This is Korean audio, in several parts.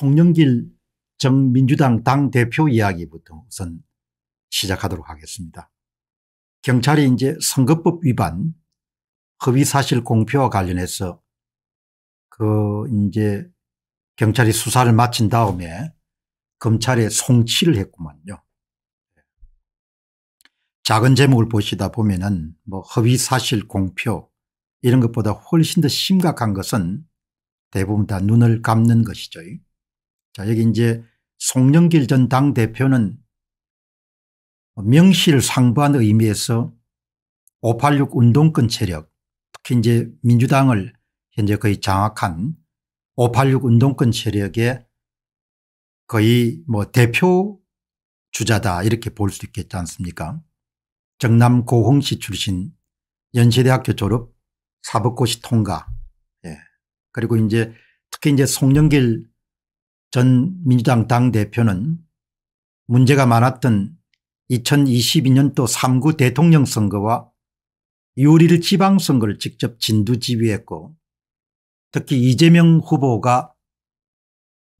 송영길 정 민주당 당대표 이야기부터 우선 시작하도록 하겠습니다. 경찰이 이제 선거법 위반 허위사실 공표와 관련해서 그 이제 경찰이 수사를 마친 다음에 검찰에 송치를 했구만요. 작은 제목을 보시다 보면은 뭐 허위사실 공표 이런 것보다 훨씬 더 심각한 것은 대부분 다 눈을 감는 것이죠. 자, 여기 이제 송영길 전 당대표는 명시를 상부한 의미에서 586 운동권 체력 특히 이제 민주당을 현재 거의 장악한 586 운동권 체력의 거의 뭐 대표 주자다 이렇게 볼 수 있겠지 않습니까 정남 고홍시 출신 연세대학교 졸업 사법고시 통과 예. 그리고 이제 특히 이제 송영길 전 민주당 당대표는 문제가 많았던 2022년도 3구 대통령 선거와 6월 1일 지방선거를 직접 진두지휘했고 특히 이재명 후보가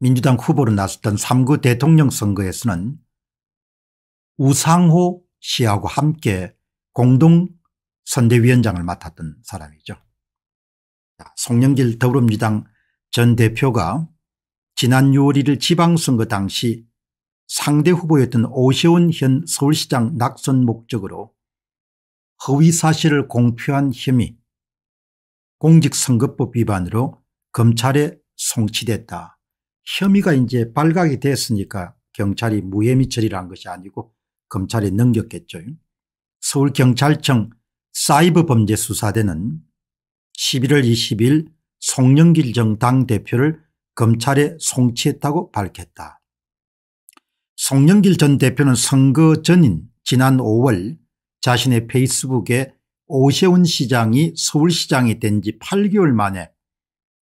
민주당 후보로 나섰던 3구 대통령 선거에서는 우상호 씨하고 함께 공동 선대위원장을 맡았던 사람이죠. 송영길 더불어민주당 전 대표가 지난 6월 1일 지방선거 당시 상대 후보였던 오세훈 현 서울시장 낙선 목적으로 허위 사실을 공표한 혐의 공직선거법 위반으로 검찰에 송치됐다. 혐의가 이제 발각이 됐으니까 경찰이 무혐의 처리를 한 것이 아니고 검찰에 넘겼겠죠. 서울경찰청 사이버범죄수사대는 11월 20일 송영길 정 당대표를 검찰에 송치했다고 밝혔다. 송영길 전 대표는 선거 전인 지난 5월 자신의 페이스북에 오세훈 시장이 서울시장이 된 지 8개월 만에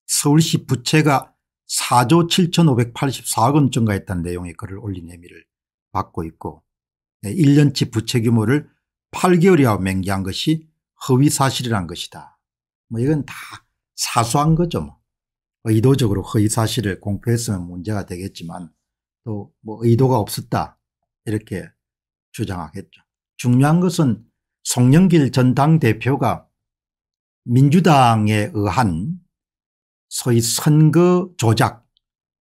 서울시 부채가 4조 7584억 원 증가했다는 내용의 글을 올린 혐의를 받고 있고 1년치 부채 규모를 8개월이하고 맹기한 것이 허위사실이란 것이다. 뭐 이건 다 사소한 거죠. 뭐. 의도적으로 허위 사실을 공표했으면 문제가 되겠지만 또 뭐 의도가 없었다 이렇게 주장하겠죠. 중요한 것은 송영길 전 당대표가 민주당에 의한 소위 선거 조작,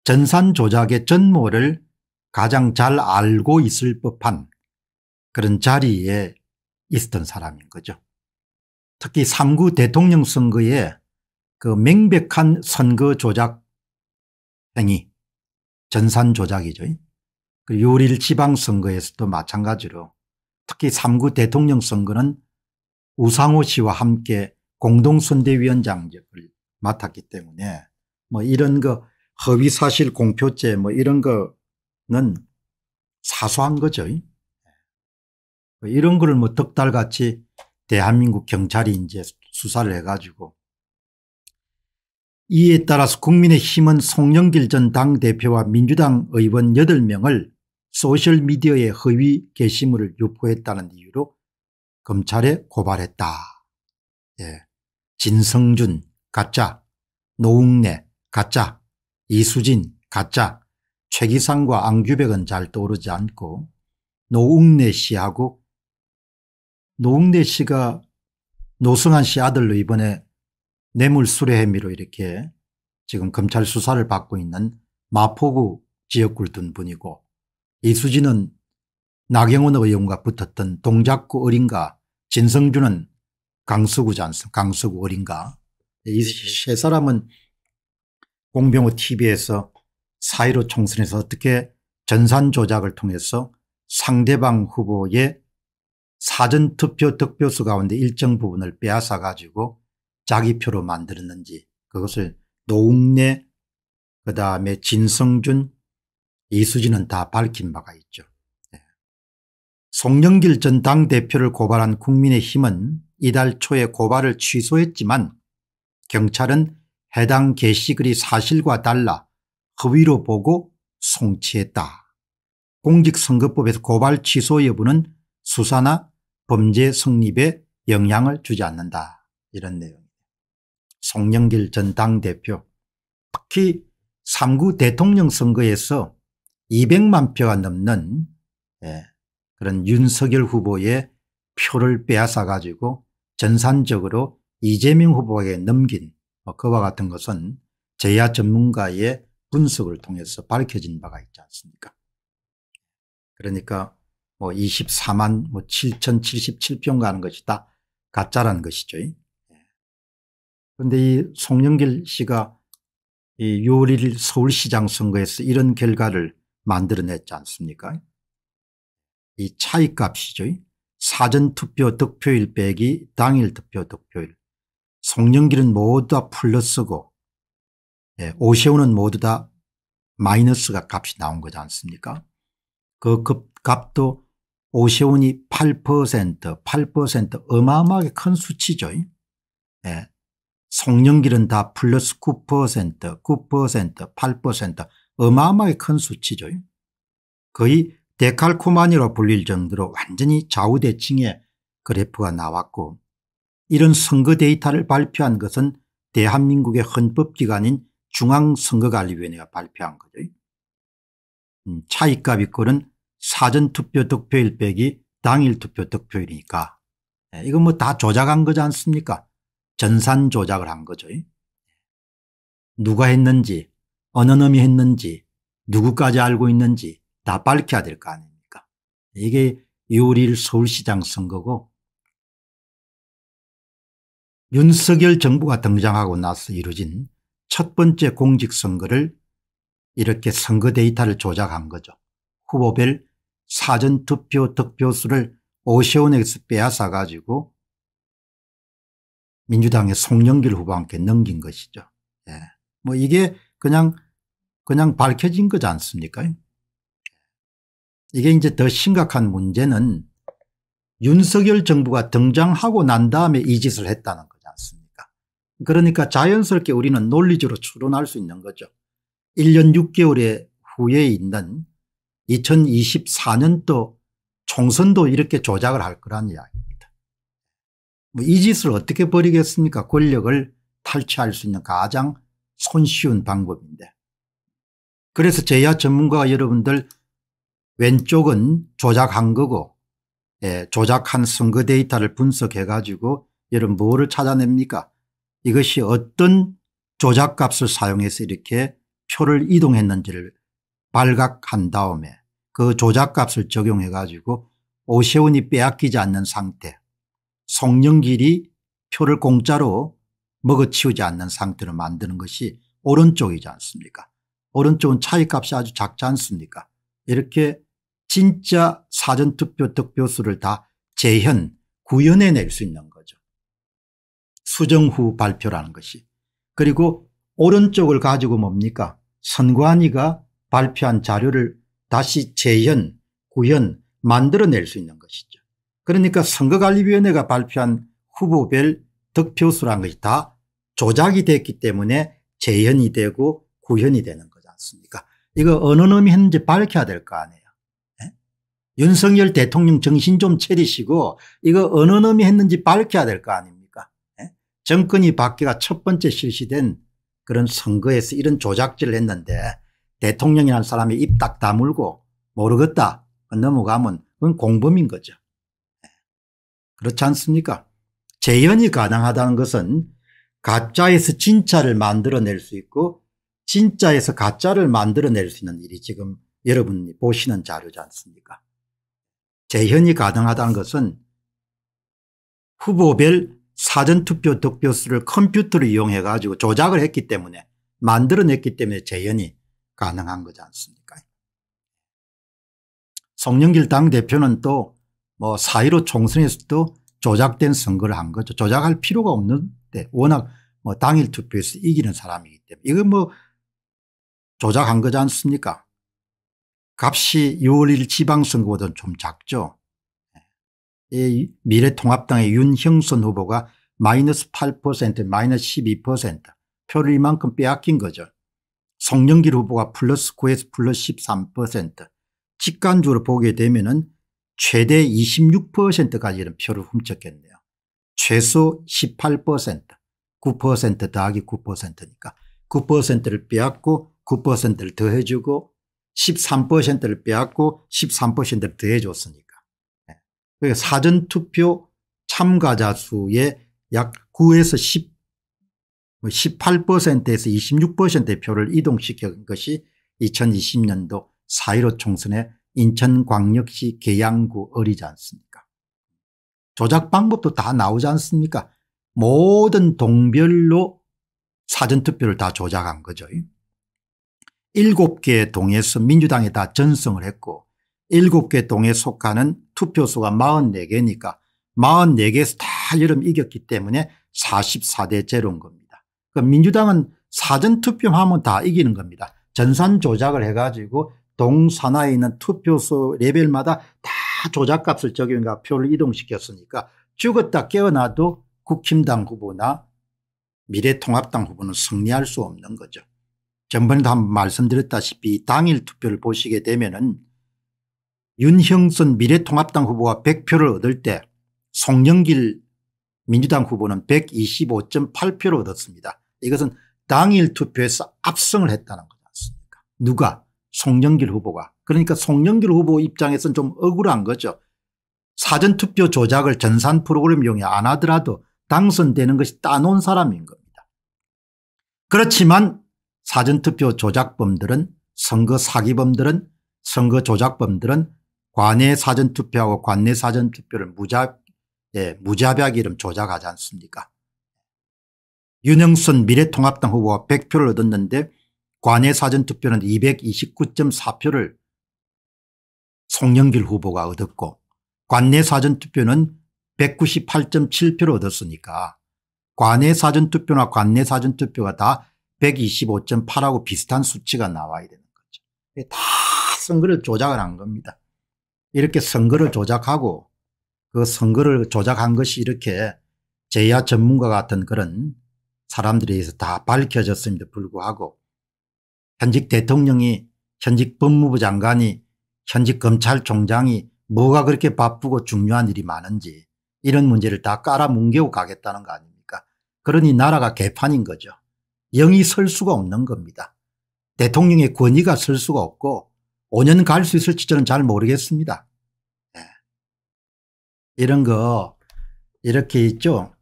전산 조작의 전모를 가장 잘 알고 있을 법한 그런 자리에 있었던 사람인 거죠. 특히 3구 대통령 선거에 그 명백한 선거 조작 행위 전산 조작이죠. 그 요릴 지방선거에서도 마찬가지로 특히 3구 대통령 선거는 우상호 씨와 함께 공동선대위원장직을 맡았기 때문에 뭐 이런 거 허위사실 공표죄 뭐 이런 거는 사소한 거죠. 뭐 이런 거를 뭐 덕달같이 대한민국 경찰이 이제 수사를 해가지고 이에 따라서 국민의힘은 송영길 전 당대표와 민주당 의원 8명을 소셜미디어에 허위 게시물을 유포했다는 이유로 검찰에 고발했다. 예. 진성준 가짜 노웅래 가짜 이수진 가짜 최기상과 안규백은 잘 떠오르지 않고 노웅래 씨하고 노웅래 씨가 노승환 씨 아들로 이번에 뇌물수레 혐의로 이렇게 지금 검찰 수사를 받고 있는 마포구 지역구를 둔 분이고 이수진은 나경원 의원과 붙었던 동작구 어린가 진성준은 강서구지 않습니까 강서구 어린가 이 세 사람은 공병호 tv에서 사1로 총선에서 어떻게 전산 조작을 통해서 상대방 후보의 사전투표 득표수 가운데 일정 부분을 빼앗아 가지고 자기 표로 만들었는지 그것을 노웅래 그 다음에 진성준 이수진은 다 밝힌 바가 있죠. 예. 송영길 전 당대표를 고발한 국민의힘은 이달 초에 고발을 취소했지만 경찰은 해당 게시글이 사실과 달라 허위로 보고 송치했다. 공직선거법에서 고발 취소 여부는 수사나 범죄 성립에 영향을 주지 않는다. 이런 내용. 송영길 전 당대표 특히 3구 대통령 선거에서 200만 표가 넘는 예, 그런 윤석열 후보의 표를 빼앗아 가지고 전산적으로 이재명 후보에게 넘긴 뭐 그와 같은 것은 제야 전문가의 분석을 통해서 밝혀진 바가 있지 않습니까 그러니까 뭐 24만 뭐 7,077표인가 하는 것이 다 가짜라는 것이죠. 그런데 이 송영길 씨가 이 6월 1일 서울시장 선거에서 이런 결과를 만들어냈지 않습니까? 이 차이값이죠. 사전투표 득표일 빼기 당일 투표 득표일. 송영길은 모두 다 플러스고 예, 오세훈은 모두 다 마이너스가 값이 나온 거지 않습니까? 그 값도 오세훈이 8% 8% 어마어마하게 큰 수치죠. 예, 송년기는 다 플러스 9% 9% 8% 어마어마하게 큰 수치죠. 거의 데칼코마니로 불릴 정도로 완전히 좌우대칭의 그래프가 나왔고 이런 선거 데이터를 발표한 것은 대한민국의 헌법기관인 중앙선거관리위원회가 발표한 거죠. 음, 차이값 이꼴은 사전투표 득표일 빼기 당일 투표 득표일이니까 예, 이건 뭐 다 조작한 거지 않습니까 전산 조작을 한 거죠. 누가 했는지 어느 놈이 했는지 누구까지 알고 있는지 다 밝혀야 될 거 아닙니까 이게 6월 1일 서울시장 선거고 윤석열 정부가 등장하고 나서 이루어진 첫 번째 공직선거를 이렇게 선거 데이터를 조작한 거죠. 후보별 사전투표 득표수를 오세훈에게서 빼앗아 가지고 민주당의 송영길 후보와 함께 넘긴 것이죠. 예. 뭐 이게 그냥 그냥 밝혀진 거지 않습니까? 이게 이제 더 심각한 문제는 윤석열 정부가 등장하고 난 다음에 이 짓을 했다는 거지 않습니까? 그러니까 자연스럽게 우리는 논리적으로 추론할 수 있는 거죠. 1년 6개월 후에 있는 2024년도 총선도 이렇게 조작을 할 거란 이야기. 뭐이 짓을 어떻게 버리겠습니까 권력을 탈취할 수 있는 가장 손쉬운 방법인데 그래서 제야 전문가 여러분들 왼쪽은 조작한 거고 예, 조작한 선거 데이터를 분석해 가지고 여러분 뭐를 찾아냅니까 이것이 어떤 조작값을 사용해서 이렇게 표를 이동했는지를 발각한 다음에 그 조작값을 적용해 가지고 오세훈이 빼앗기지 않는 상태 송영길이 표를 공짜로 먹어치우지 않는 상태로 만드는 것이 오른쪽이지 않습니까 오른쪽은 차이값이 아주 작지 않습니까 이렇게 진짜 사전투표 득표수를 다 재현 구현해낼 수 있는 거죠. 수정 후 발표라는 것이. 그리고 오른쪽을 가지고 뭡니까 선관위가 발표한 자료를 다시 재현 구현 만들어낼 수 있는 것이죠. 그러니까 선거관리위원회가 발표한 후보별 득표수란 것이 다 조작이 됐기 때문에 재현이 되고 구현이 되는 거지 않습니까 이거 어느 놈이 했는지 밝혀야 될 거 아니에요. 네? 윤석열 대통령 정신 좀 차리시고 이거 어느 놈이 했는지 밝혀야 될 거 아닙니까 네? 정권이 바뀌가 첫 번째 실시된 그런 선거에서 이런 조작질을 했는데 대통령이라는 사람이 입 딱 다물고 모르겠다 넘어가면 그건 공범인 거죠. 그렇지 않습니까 재현이 가능하다는 것은 가짜에서 진짜를 만들어낼 수 있고 진짜에서 가짜를 만들어낼 수 있는 일이 지금 여러분이 보시는 자료지 않습니까 재현이 가능하다는 것은 후보별 사전투표 득표수를 컴퓨터를 이용해 가지고 조작을 했기 때문에 만들어냈기 때문에 재현이 가능한 거지 않습니까 성령길 당대표는 또뭐 사이로 총선에서 도 조작된 선거를 한 거죠. 조작할 필요가 없는데 워낙 뭐 당일 투표에서 이기는 사람이기 때문에 이건 뭐 조작한 거지 않습니까? 값이 6월 1일 지방선거보다는 좀 작죠. 예. 이 미래통합당의 윤형선 후보가 마이너스 8% 마이너스 12% 표를 이만큼 빼앗긴 거죠. 송영길 후보가 플러스 9에서 플러스 13% 직관적으로 보게 되면 은 최대 26%까지는 표를 훔쳤겠네요. 최소 18% 9% 더하기 9%니까 9%를 빼앗고 9%를 더해주고 13%를 빼앗고 13%를 더해줬으니까 네. 사전투표 참가자 수의 약 9에서 10, 18%에서 26%의 표를 이동시킨 것이 2020년도 4.15 총선의 인천광역시 계양구 어리지 않습니까 조작 방법도 다 나오지 않습니까 모든 동별로 사전투표를 다 조작한 거죠 7개 동에서 민주당이 다 전성을 했고 7개 동에 속하는 투표수가 44개니까 44개에서 다 여름 이겼기 때문에 44대 제로인 겁니다. 그러니까 민주당은 사전투표하면 다 이기는 겁니다. 전산 조작을 해가지고 동산하에 있는 투표소 레벨마다 다 조작값을 적용과 표를 이동시켰으니까 죽었다 깨어나도 국힘당 후보나 미래통합당 후보는 승리할 수 없는 거죠. 전번에도 한번 말씀드렸다시피 당일 투표를 보시게 되면 은 윤형선 미래통합당 후보가 100표를 얻을 때 송영길 민주당 후보는 125.8표를 얻었습니다. 이것은 당일 투표에서 압승을 했다는 거지 않습니까 누가 송영길 후보가. 그러니까 송영길 후보 입장에서는 좀 억울한 거죠. 사전투표 조작을 전산 프로그램 이용해 안 하더라도 당선되는 것이 따놓은 사람인 겁니다. 그렇지만 사전투표 조작범들은 선거 사기범들은 선거 조작범들은 관내 사전투표하고 관내 사전투표를 무자, 예, 무자비하게 이름 조작하지 않습니까 윤영순 미래통합당 후보가 100표를 얻었는데 관외 사전투표는 229.4표를 송영길 후보가 얻었고 관내 사전투표는 198.7표를 얻었으니까 관외 사전투표나 관내 사전투표가 다 125.8하고 비슷한 수치가 나와야 되는 거죠. 다 선거를 조작을 한 겁니다. 이렇게 선거를 조작하고 그 선거를 조작한 것이 이렇게 제야 전문가 같은 그런 사람들에 의해서 다 밝혀졌음에도 불구하고 현직 대통령이 현직 법무부 장관이 현직 검찰총장이 뭐가 그렇게 바쁘고 중요한 일이 많은지 이런 문제를 다 깔아 뭉개고 가겠다는 거 아닙니까 그러니 나라가 개판인 거죠. 영이 설 수가 없는 겁니다. 대통령의 권위가 설 수가 없고 5년 갈 수 있을지 저는 잘 모르겠습니다. 네. 이런 거 이렇게 있죠.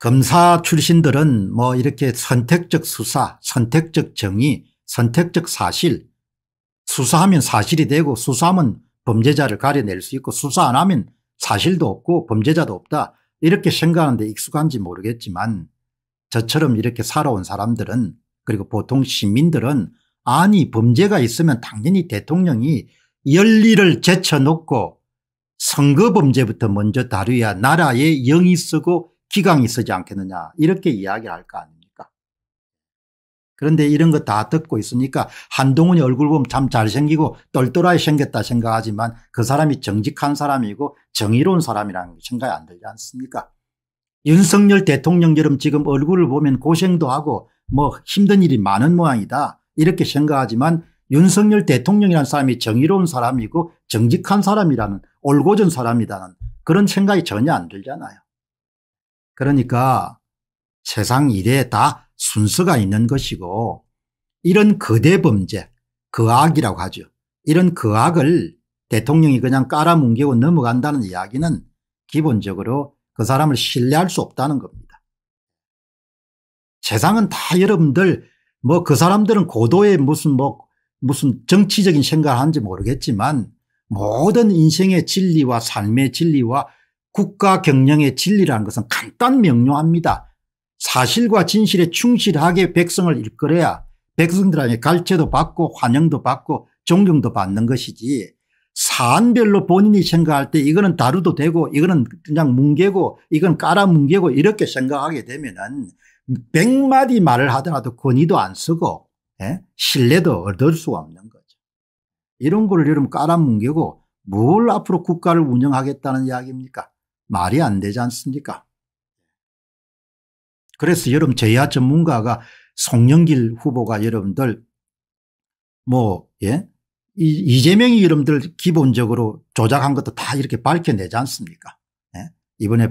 검사 출신들은 뭐 이렇게 선택적 수사 선택적 정의 선택적 사실 수사하면 사실이 되고 수사하면 범죄자를 가려낼 수 있고 수사 안 하면 사실도 없고 범죄자도 없다 이렇게 생각하는데 익숙한지 모르겠지만 저처럼 이렇게 살아온 사람들은 그리고 보통 시민들은 아니 범죄가 있으면 당연히 대통령이 열리를 제쳐놓고 선거범죄부터 먼저 다루야 나라의 영이 쓰고 기강이 쓰지 않겠느냐 이렇게 이야기할 거 아닙니까? 그런데 이런 거 다 듣고 있으니까 한동훈이 얼굴 보면 참 잘생기고 똘똘하게 생겼다 생각하지만 그 사람이 정직한 사람이고 정의로운 사람이라는 생각이 안 들지 않습니까? 윤석열 대통령처럼 지금 얼굴을 보면 고생도 하고 뭐 힘든 일이 많은 모양이다 이렇게 생각하지만 윤석열 대통령이라는 사람이 정의로운 사람이고 정직한 사람이라는 올곧은 사람이라는 그런 생각이 전혀 안 들잖아요. 그러니까 세상 일에 다 순서가 있는 것이고 이런 거대 범죄 거악이라고 그 하죠. 이런 거악을 그 대통령이 그냥 깔아뭉개고 넘어간다는 이야기는 기본적으로 그 사람을 신뢰할 수 없다는 겁니다. 세상은 다 여러분들 뭐 그 사람들은 고도의 무슨 뭐 무슨 정치적인 생각을 하는지 모르겠지만 모든 인생의 진리와 삶의 진리와 국가 경영의 진리라는 것은 간단 명료합니다. 사실과 진실에 충실하게 백성을 일끌어야 백성들에게 갈채도 받고 환영도 받고 존경도 받는 것이지 사안별로 본인이 생각할 때 이거는 다루도 되고 이거는 그냥 뭉개고 이건 깔아 뭉개고 이렇게 생각하게 되면은 백마디 말을 하더라도 권위도 안 쓰고 예? 신뢰도 얻을 수 없는 거죠. 이런 거 여러분 깔아 뭉개고 뭘 앞으로 국가를 운영하겠다는 이야기입니까 말이 안 되지 않습니까? 그래서 여러분 제야 전문가가 송영길 후보가 여러분들 뭐, 예? 이재명이 여러분들 기본적으로 조작한 것도 다 이렇게 밝혀내지 않습니까? 예? 이번에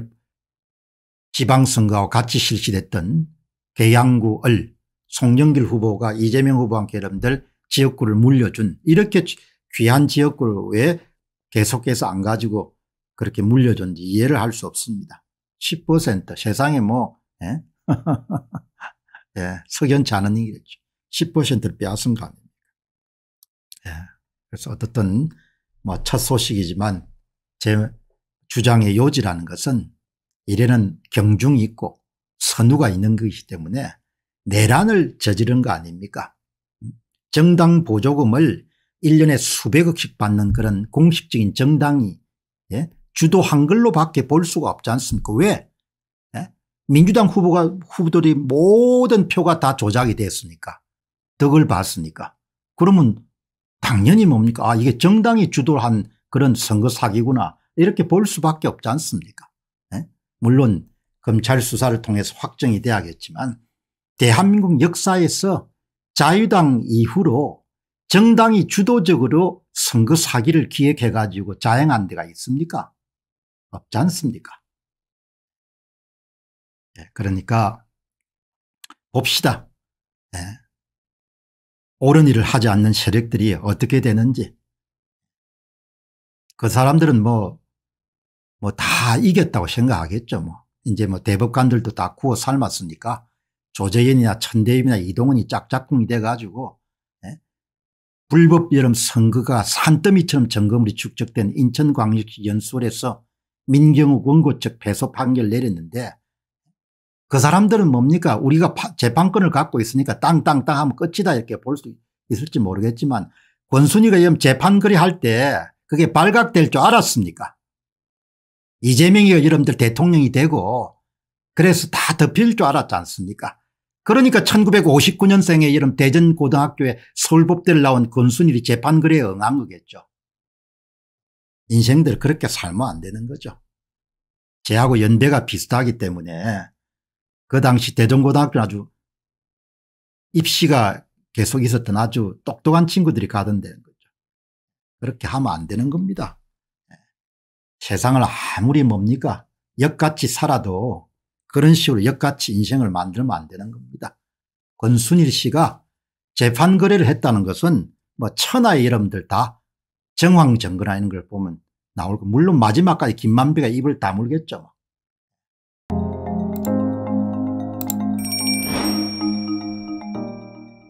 지방선거와 같이 실시됐던 계양구을 송영길 후보가 이재명 후보한테 여러분들 지역구를 물려준 이렇게 귀한 지역구를 왜 계속해서 안 가지고 그렇게 물려줬는지 이해를 할 수 없습니다. 10% 세상에 뭐 예? 예, 석연치 않은 일이겠죠. 10%를 빼앗은 거 아닙니까? 예. 그래서 어떻든 뭐 첫 소식이지만 제 주장의 요지라는 것은 이래는 경중이 있고 선우가 있는 것이기 때문에 내란을 저지른 거 아닙니까? 음, 정당 보조금을 1년에 수백억씩 받는 그런 공식적인 정당이 예? 주도 한글로밖에 볼 수가 없지 않습니까? 왜? 네? 민주당 후보가 후보들이 모든 표가 다 조작이 됐으니까 덕을 봤으니까 그러면 당연히 뭡니까? 아 이게 정당이 주도한 그런 선거 사기구나 이렇게 볼 수밖에 없지 않습니까? 네? 물론 검찰 수사를 통해서 확정이 돼야겠지만 대한민국 역사에서 자유당 이후로 정당이 주도적으로 선거 사기를 기획해 가지고 자행한 데가 있습니까? 없지 않습니까? 예, 그러니까 봅시다. 네. 옳은 일을 하지 않는 세력들이 어떻게 되는지. 그 사람들은 뭐, 뭐 다 이겼다고 생각하겠죠. 뭐. 이제 뭐 대법관들도 다 구워 삶았으니까 조재현이나 천대임이나 이동훈이 짝짝꿍이 돼가지고 네. 불법 여름 선거가 산더미처럼 정거물이 축적된 인천광역시 연수원에서 민경욱 원고 측패소 판결 내렸는데 그 사람들은 뭡니까 우리가 재판권을 갖고 있으니까 땅땅땅 하면 끝이다 이렇게 볼 수 있을지 모르겠지만 권순이가 이금 재판 거리할 때 그게 발각될 줄 알았습니까 이재명이 여러분들 대통령이 되고 그래서 다 덮일 줄 알았지 않습니까 그러니까 1959년생에 이런 대전고등학교에 서울법대를 나온 권순일이 재판거래에 응한 거겠죠. 인생들 그렇게 살면 안 되는 거죠. 제하고 연대가 비슷하기 때문에 그 당시 대전고등학교 아주 입시가 계속 있었던 아주 똑똑한 친구들이 가던데는 거죠. 그렇게 하면 안 되는 겁니다. 예. 세상을 아무리 뭡니까 역같이 살아도 그런 식으로 역같이 인생을 만들면 안 되는 겁니다. 권순일 씨가 재판 거래를 했다는 것은 뭐 천하의 이름들 다 정황 증거나 이런 걸 보면 나올 거. 물론 마지막까지 김만배가 입을 다물겠죠. 뭐.